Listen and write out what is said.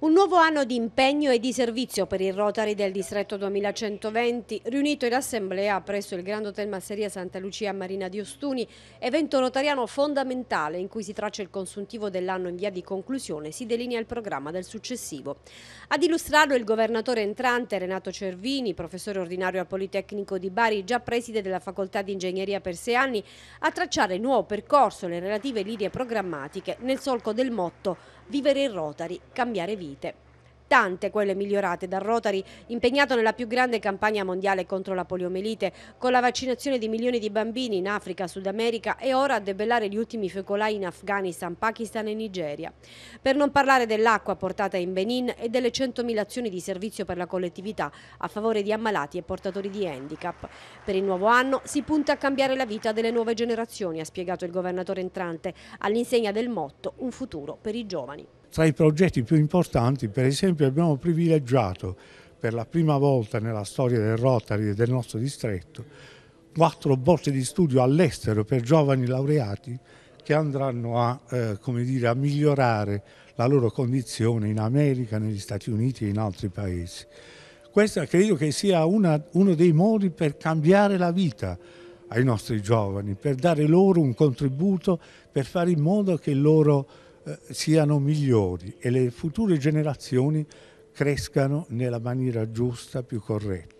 Un nuovo anno di impegno e di servizio per il Rotary del Distretto 2120, riunito in assemblea presso il Grand Hotel Masseria Santa Lucia a Marina di Ostuni, evento rotariano fondamentale in cui si traccia il consuntivo dell'anno in via di conclusione e si delinea il programma del successivo. Ad illustrarlo il governatore entrante Renato Cervini, professore ordinario al Politecnico di Bari, già preside della Facoltà di Ingegneria per sei anni, a tracciare il nuovo percorso e le relative linee programmatiche nel solco del motto Vivere il Rotary, cambiare vita ferite. Tante quelle migliorate dal Rotary impegnato nella più grande campagna mondiale contro la poliomielite, con la vaccinazione di milioni di bambini in Africa, Sud America e ora a debellare gli ultimi focolai in Afghanistan, Pakistan e Nigeria. Per non parlare dell'acqua portata in Benin e delle 100.000 azioni di servizio per la collettività a favore di ammalati e portatori di handicap. Per il nuovo anno si punta a cambiare la vita delle nuove generazioni, ha spiegato il governatore entrante, all'insegna del motto Un futuro per i giovani. Tra i progetti più importanti, per esempio, abbiamo privilegiato per la prima volta nella storia del Rotary e del nostro distretto quattro borse di studio all'estero per giovani laureati che andranno a, eh, dire, a migliorare la loro condizione in America, negli Stati Uniti e in altri paesi. Questo credo che sia una, uno dei modi per cambiare la vita ai nostri giovani, per dare loro un contributo, per fare in modo che loro eh, siano migliori e le future generazioni crescano nella maniera giusta, più corretta.